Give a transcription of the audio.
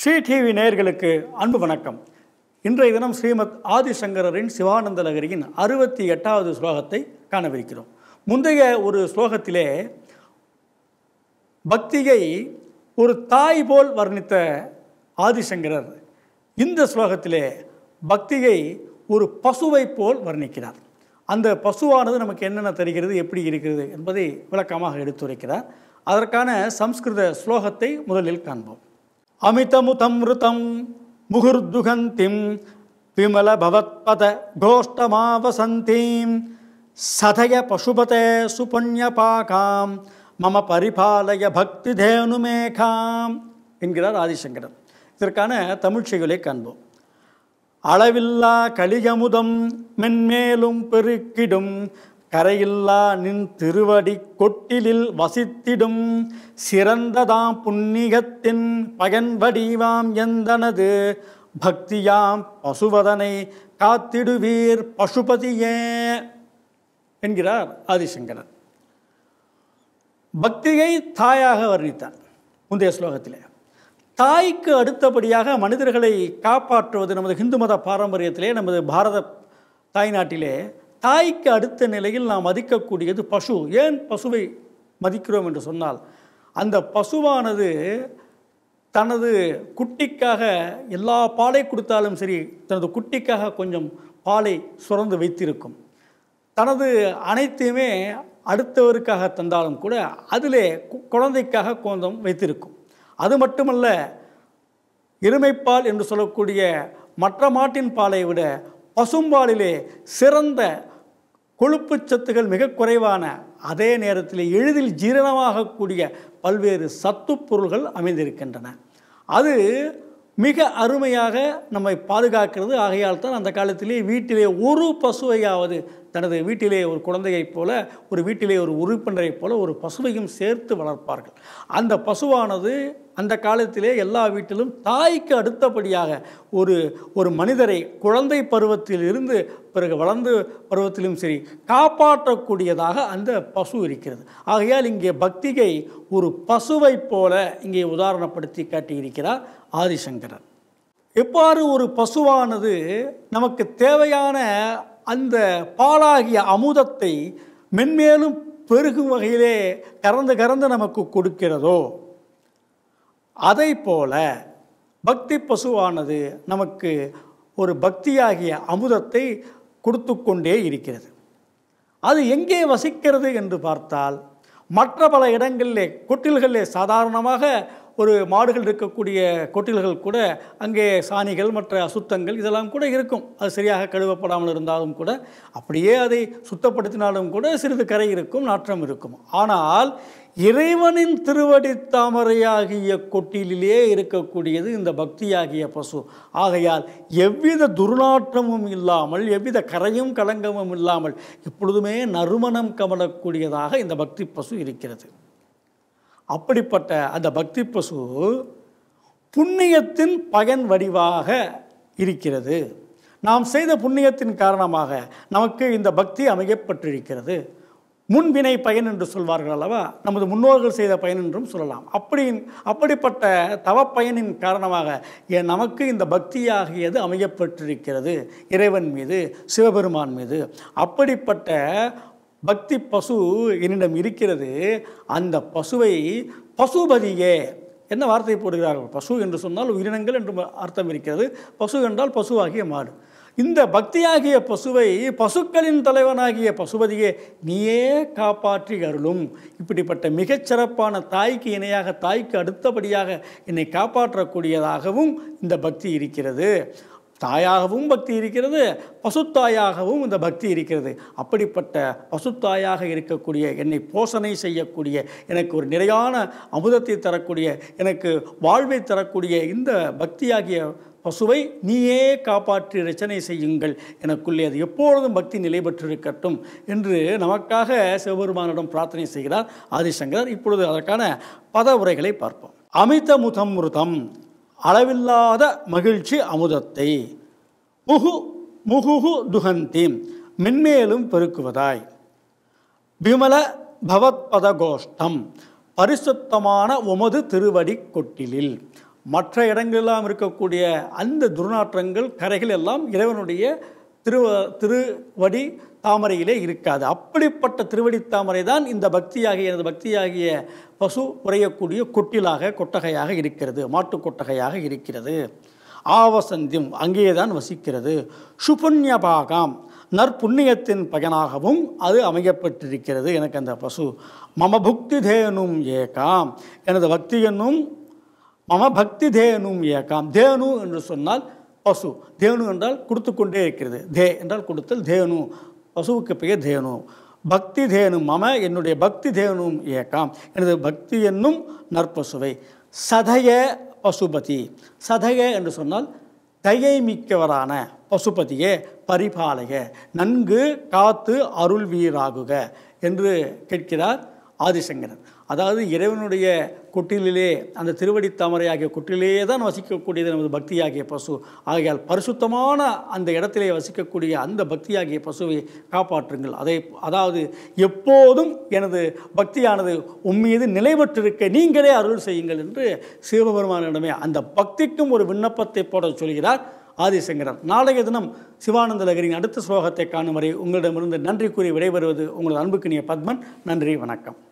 Sri TV நேயர்களுக்கு அன்பு வணக்கம் இன்றைய தினம் ஸ்ரீமத் ஆதிசங்கரரின் சிவானந்த நகரியின் அறுபத்தி எட்டாவது ஸ்லோகத்தை காணவிருக்கிறோம் முந்தைய ஒரு ஸ்லோகத்திலே பக்தியை ஒரு தாய் போல் வர்ணித்த ஆதிசங்கரர் இந்த ஸ்லோகத்திலே பக்தியை ஒரு பசுவை போல் வர்ணிக்கிறார் அந்த பசுவானது நமக்கு என்னென்ன தெரிகிறது எப்படி இருக்கிறது என்பதை விளக்கமாக எடுத்துரைக்கிறார் அதற்கான சம்ஸ்கிருத ஸ்லோகத்தை முதலில் காண்போம் அமிதமுதம்ருதம் முகுர்துகந்திம் விமலபவத்பத கோஷ்டமாவசந்தீம் சதய பசுபதே சுபுண்ணியபாகாம் மம பரிபாலய பக்தி தேனுமேகாம் என்கிறார் ஆதிசங்கரன் இதற்கான தமிழ்ச்செயலை காண்போம் அளவில்லா கலியமுதம் மென்மேலும் பெருக்கிடும் கரையில்லா நின் திருவடி கொட்டிலில் வசித்திடும் சிறந்ததாம் புண்ணிகத்தின் பகன் வடிவாம் எந்தனது பக்தியாம் பசுவதனை காத்திடுவீர் பசுபதியே என்கிறார் ஆதிசங்கரர் பக்தியை தாயாக வர்ணித்தார் முந்தைய ஸ்லோகத்திலே தாய்க்கு அடுத்தபடியாக மனிதர்களை காப்பாற்றுவது நமது ஹிந்து மத பாரம்பரியத்திலே நமது பாரத தாய்நாட்டிலே தாய்க்கு அடுத்த நிலையில் நாம் மதிக்கக்கூடியது பசு ஏன் பசுவை மதிக்கிறோம் என்று சொன்னால் அந்த பசுவானது தனது குட்டிக்காக எல்லா பாலை கொடுத்தாலும் சரி தனது குட்டிக்காக கொஞ்சம் பாலை சுரந்து வைத்திருக்கும் தனது அனைத்தையுமே அடுத்தவருக்காக தந்தாலும் கூட அதிலே குழந்தைக்காக கொஞ்சம் வைத்திருக்கும் அது மட்டுமல்ல எருமைப்பால் என்று சொல்லக்கூடிய மற்ற மாட்டின் பாலை விட பசும்பாலிலே சிறந்த கொழுப்பு சத்துகள் மிக குறைவான அதே நேரத்தில் எளிதில் ஜீரணமாகக்கூடிய பல்வேறு சத்து பொருள்கள் அமைந்திருக்கின்றன அது மிக அருமையாக நம்மை பாதுகாக்கிறது ஆகையால் தான் அந்த காலத்திலே வீட்டிலே ஒரு பசுவையாவது தனது வீட்டிலே ஒரு குழந்தையைப் போல ஒரு வீட்டிலே ஒரு உறுப்பினரைப் போல ஒரு பசுவையும் சேர்த்து வளர்ப்பார்கள் அந்த பசுவானது அந்த காலத்திலே எல்லா வீட்டிலும் தாய்க்கு அடுத்தபடியாக ஒரு ஒரு மனிதரை குழந்தை பருவத்தில் இருந்து பிறகு வளர்ந்து பருவத்திலும் சரி காப்பாற்றக்கூடியதாக அந்த பசு இருக்கிறது ஆகையால் இங்கே பக்திகை ஒரு பசுவைப் போல இங்கே உதாரணப்படுத்தி காட்டியிருக்கிறார் ஆதிசங்கரர் எவ்வாறு ஒரு பசுவானது நமக்கு தேவையான அந்த பாலாகிய அமுதத்தை மென்மேலும் பெருகும் வகையிலே கறந்து கறந்து நமக்கு கொடுக்கிறதோ அதை போல பக்தி பசுவானது நமக்கு ஒரு பக்தியாகிய அமுதத்தை கொடுத்து கொண்டே இருக்கிறது அது எங்கே வசிக்கிறது என்று பார்த்தால் மற்ற பல இடங்களிலே கொட்டில்களிலே சாதாரணமாக ஒரு மாடுகள் இருக்கக்கூடிய கொட்டில்கள் கூட அங்கே சாணிகள் மற்ற அசுத்தங்கள் இதெல்லாம் கூட இருக்கும் அது சரியாக கழுவப்படாமல் இருந்தாலும் கூட அப்படியே அதை சுத்தப்படுத்தினாலும் கூட சிறிது கரை இருக்கும் நாற்றம் இருக்கும் ஆனால் இறைவனின் திருவடி தாமரையாகிய கொட்டிலே இருக்கக்கூடியது இந்த பக்தியாகிய பசு ஆகையால் எவ்வித துர்நாற்றமும் இல்லாமல் எவ்வித கரையும் கலங்கமும் இல்லாமல் எப்பொழுதுமே நறுமணம் கமலக்கூடியதாக இந்த பக்தி பசு இருக்கிறது அப்படிப்பட்ட அந்த பக்தி பசு புண்ணியத்தின் பகன் வடிவாக இருக்கிறது நாம் செய்த புண்ணியத்தின் காரணமாக நமக்கு இந்த பக்தி அமையப்பட்டிருக்கிறது முன்வினை பயன் என்று சொல்வார்கள் அல்லவா நமது முன்னோர்கள் செய்த பயன் என்றும் சொல்லலாம் அப்படி அப்படிப்பட்ட தவப்பயனின் காரணமாக நமக்கு இந்த பக்தியாகியது அமையப்பட்டிருக்கிறது இறைவன் மீது சிவபெருமான் மீது அப்படிப்பட்ட பக்தி பசு என்னிடம் இருக்கிறது அந்த பசுவை பசுபதியே என்ன வார்த்தை போடுகிறார்கள் பசு என்று சொன்னால் உயிரினங்கள் என்று அர்த்தம் இருக்கிறது பசு என்றால் பசுவாகிய மாடு இந்த பக்தியாகிய பசுவை பசுக்களின் தலைவனாகிய பசுபதியே நீயே காப்பாற்றி அருளும் இப்படிப்பட்ட மிகச்சிறப்பான தாய்க்கு இணையாக தாய்க்கு அடுத்தபடியாக என்னை காப்பாற்றக்கூடியதாகவும் இந்த பக்தி இருக்கிறது தாயாகவும் பக்தி இருக்கிறது பசுத்தாயாகவும் இந்த பக்தி இருக்கிறது அப்படிப்பட்ட பசுத்தாயாக இருக்கக்கூடிய என்னை போஷணை செய்யக்கூடிய எனக்கு ஒரு நிறையான அமுதத்தை தரக்கூடிய எனக்கு வாழ்வை தரக்கூடிய இந்த பக்தியாகிய பசுவை நீயே காப்பாற்றி ரச்சனை செய்யுங்கள் எனக்குள்ளே அது எப்பொழுதும் பக்தி நிலை பெற்றிருக்கட்டும் என்று நமக்காக சிவபெருமானிடம் பிரார்த்தனை செய்கிறார் ஆதிசங்கரர் இப்பொழுது அதற்கான பத உரைகளை பார்ப்போம் அமித முதம் முருதம் அளவில்லாத மகிழ்ச்சி அமுதத்தை முகு முகுகு துகந்தி மென்மேலும் பெருக்குவதாய் விமல பவத்பத கோஷ்டம் பரிசுத்தமான உமது திருவடி கொட்டிலில் மற்ற இடங்களெல்லாம் இருக்கக்கூடிய அந்த துர்நாற்றங்கள் கரைகள் எல்லாம் இறைவனுடைய திரு திருவடி தாமரையிலே இருக்காது அப்படிப்பட்ட திருவடி தாமரை தான் இந்த பக்தியாகிய எனது பக்தியாகிய பசு உறையக்கூடிய கொட்டிலாக கொட்டகையாக இருக்கிறது மாட்டு கொட்டகையாக இருக்கிறது ஆவசந்தியம் அங்கேதான் வசிக்கிறது சுபுண்யபாகம் நற்புண்ணியத்தின் பயனாகவும் அது அமையப்பட்டிருக்கிறது எனக்கு அந்த பசு மம புக்தி தேனும் ஏகாம் எனது பக்தி என்னும் மம பக்தி தேனும் ஏகாம் தேனு என்று சொன்னால் பசு தேனு என்றால் கொடுத்து கொண்டே இருக்கிறது தே என்றால் கொடுத்தல் தேனு பசுவுக்கு பெயர் தேனு பக்தி தேனும் மம என்னுடைய பக்தி தேனும் ஏக்கம் எனது பக்தி என்னும் நற்பசுவை சதய பசுபதி சதய என்று சொன்னால் தயை மிக்கவரான பசுபதியே பரிபாலக நன்கு காத்து அருள் வீராகுக என்று கேட்கிறார் ஆதிசங்கரன் அதாவது இறைவனுடைய குட்டிலே அந்த திருவடி தாமரை ஆகிய குட்டிலே தான் வசிக்கக்கூடியது நமது பக்தியாகிய பசு ஆகையால் பரிசுத்தமான அந்த இடத்திலே வசிக்கக்கூடிய அந்த பக்தியாகிய பசுவை காப்பாற்றுங்கள் அதை அதாவது எப்போதும் எனது பக்தியானது உம்மீது நிலைபெற்றிருக்க நீங்களே அருள் செய்யுங்கள் என்று சிவபெருமானிடமே அந்த பக்திக்கும் ஒரு விண்ணப்பத்தை போட சொல்கிறார் ஆதிசங்கரன் நாளைய தினம் சிவானந்த லகரின் அடுத்த ஸ்லோகத்தை காணும் வரை உங்களிடமிருந்து நன்றி கூறி விடைபெறுவது உங்களது அன்புக்கினிய பத்மன் நன்றி வணக்கம்